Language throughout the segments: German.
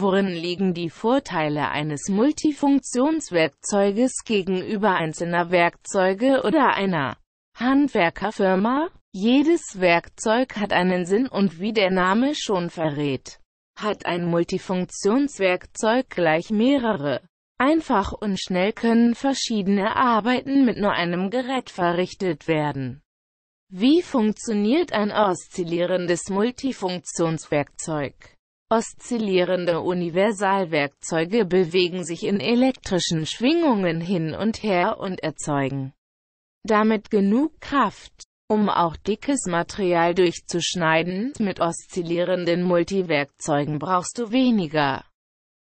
Worin liegen die Vorteile eines Multifunktionswerkzeuges gegenüber einzelner Werkzeuge oder einer Handwerkerfirma? Jedes Werkzeug hat einen Sinn und wie der Name schon verrät, hat ein Multifunktionswerkzeug gleich mehrere. Einfach und schnell können verschiedene Arbeiten mit nur einem Gerät verrichtet werden. Wie funktioniert ein oszillierendes Multifunktionswerkzeug? Oszillierende Universalwerkzeuge bewegen sich in elektrischen Schwingungen hin und her und erzeugen damit genug Kraft, um auch dickes Material durchzuschneiden. Mit oszillierenden Multiwerkzeugen brauchst du weniger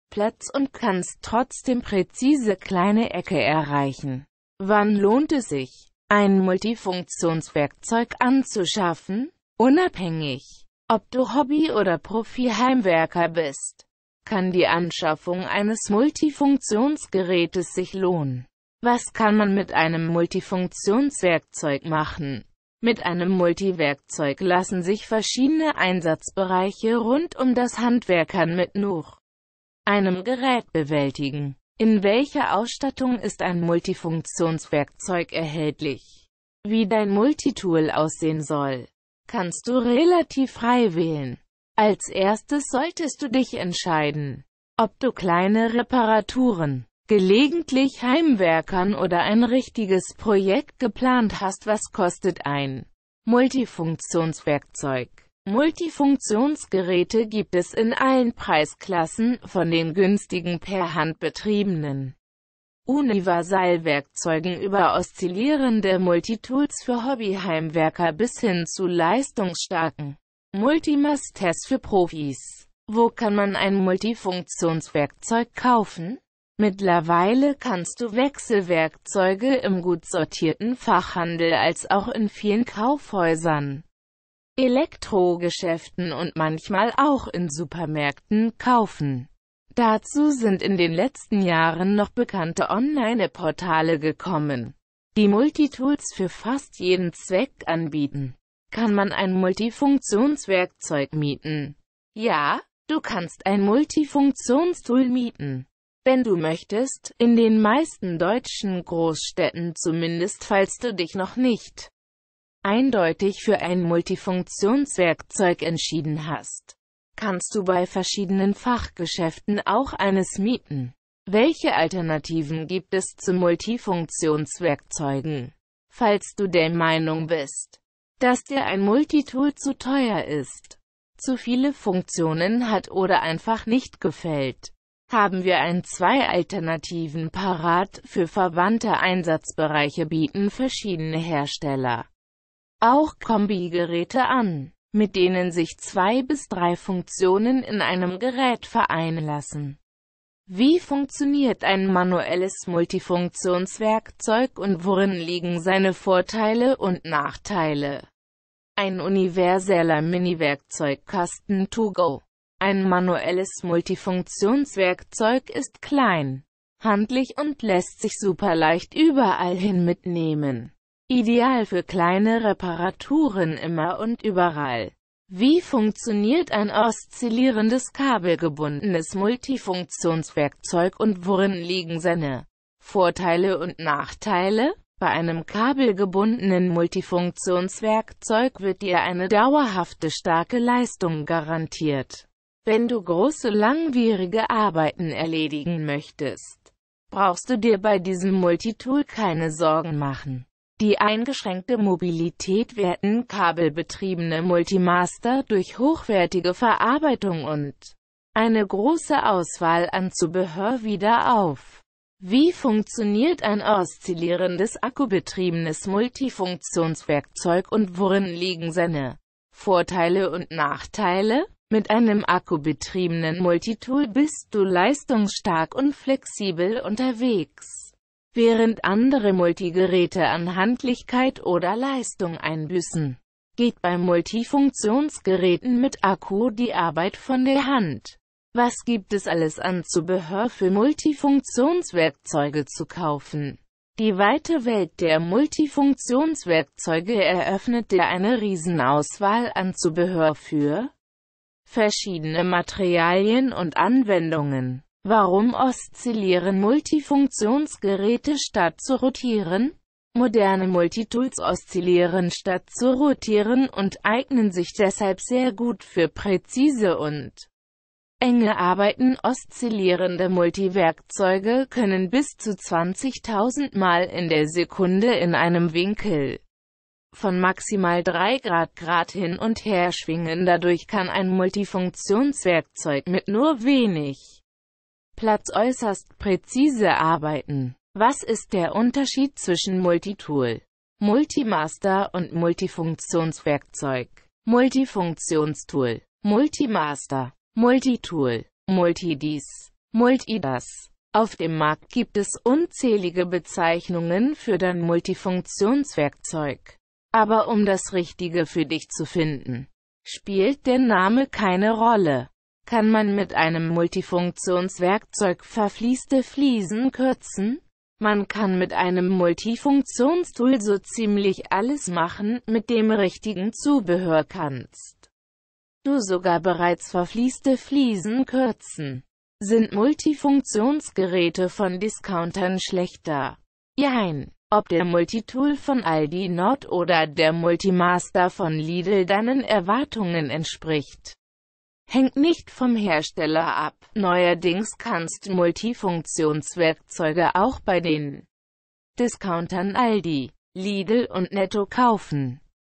Platz und kannst trotzdem präzise kleine Ecke erreichen. Wann lohnt es sich, ein Multifunktionswerkzeug anzuschaffen? Unabhängig ob du Hobby- oder Profi-Heimwerker bist, kann die Anschaffung eines Multifunktionsgerätes sich lohnen. Was kann man mit einem Multifunktionswerkzeug machen? Mit einem Multiwerkzeug lassen sich verschiedene Einsatzbereiche rund um das Handwerkern mit nur einem Gerät bewältigen. In welcher Ausstattung ist ein Multifunktionswerkzeug erhältlich? Wie dein Multitool aussehen soll? kannst du relativ frei wählen. Als erstes solltest du dich entscheiden, ob du kleine Reparaturen, gelegentlich Heimwerkern oder ein richtiges Projekt geplant hast, was kostet ein Multifunktionswerkzeug. Multifunktionsgeräte gibt es in allen Preisklassen, von den günstigen per Hand betriebenen Universalwerkzeugen über oszillierende Multitools für Hobbyheimwerker bis hin zu leistungsstarken Multimasters für Profis. Wo kann man ein Multifunktionswerkzeug kaufen? Mittlerweile kannst du Wechselwerkzeuge im gut sortierten Fachhandel als auch in vielen Kaufhäusern, Elektrogeschäften und manchmal auch in Supermärkten kaufen. Dazu sind in den letzten Jahren noch bekannte Online-Portale gekommen, die Multitools für fast jeden Zweck anbieten. Kann man ein Multifunktionswerkzeug mieten? Ja, du kannst ein Multifunktionstool mieten. Wenn du möchtest, in den meisten deutschen Großstädten zumindest, falls du dich noch nicht eindeutig für ein Multifunktionswerkzeug entschieden hast kannst du bei verschiedenen Fachgeschäften auch eines mieten. Welche Alternativen gibt es zu Multifunktionswerkzeugen? Falls du der Meinung bist, dass dir ein Multitool zu teuer ist, zu viele Funktionen hat oder einfach nicht gefällt, haben wir ein zwei Alternativen parat für verwandte Einsatzbereiche bieten verschiedene Hersteller auch Kombigeräte an mit denen sich zwei bis drei Funktionen in einem Gerät vereinen lassen. Wie funktioniert ein manuelles Multifunktionswerkzeug und worin liegen seine Vorteile und Nachteile? Ein universeller Mini-Werkzeugkasten to go. Ein manuelles Multifunktionswerkzeug ist klein, handlich und lässt sich super leicht überall hin mitnehmen. Ideal für kleine Reparaturen immer und überall. Wie funktioniert ein oszillierendes kabelgebundenes Multifunktionswerkzeug und worin liegen seine Vorteile und Nachteile? Bei einem kabelgebundenen Multifunktionswerkzeug wird dir eine dauerhafte starke Leistung garantiert. Wenn du große langwierige Arbeiten erledigen möchtest, brauchst du dir bei diesem Multitool keine Sorgen machen. Die eingeschränkte Mobilität werden kabelbetriebene Multimaster durch hochwertige Verarbeitung und eine große Auswahl an Zubehör wieder auf. Wie funktioniert ein oszillierendes akkubetriebenes Multifunktionswerkzeug und worin liegen seine Vorteile und Nachteile? Mit einem akkubetriebenen Multitool bist du leistungsstark und flexibel unterwegs während andere Multigeräte an Handlichkeit oder Leistung einbüßen. Geht bei Multifunktionsgeräten mit Akku die Arbeit von der Hand. Was gibt es alles an Zubehör für Multifunktionswerkzeuge zu kaufen? Die weite Welt der Multifunktionswerkzeuge eröffnet dir eine Riesenauswahl an Zubehör für verschiedene Materialien und Anwendungen. Warum oszillieren Multifunktionsgeräte statt zu rotieren? Moderne Multitools oszillieren statt zu rotieren und eignen sich deshalb sehr gut für präzise und enge Arbeiten. Oszillierende Multiwerkzeuge können bis zu 20.000 Mal in der Sekunde in einem Winkel von maximal 3 Grad Grad hin und her schwingen. Dadurch kann ein Multifunktionswerkzeug mit nur wenig Platz äußerst präzise arbeiten. Was ist der Unterschied zwischen Multitool, Multimaster und Multifunktionswerkzeug? Multifunktionstool, Multimaster, Multitool, Multidis, Multidas. Auf dem Markt gibt es unzählige Bezeichnungen für dein Multifunktionswerkzeug. Aber um das Richtige für dich zu finden, spielt der Name keine Rolle kann man mit einem Multifunktionswerkzeug verfließte Fliesen kürzen. Man kann mit einem Multifunktionstool so ziemlich alles machen, mit dem richtigen Zubehör kannst du sogar bereits verfließte Fliesen kürzen. Sind Multifunktionsgeräte von Discountern schlechter? Jein. Ob der Multitool von Aldi Nord oder der Multimaster von Lidl deinen Erwartungen entspricht hängt nicht vom Hersteller ab. Neuerdings kannst Multifunktionswerkzeuge auch bei den Discountern Aldi, Lidl und Netto kaufen.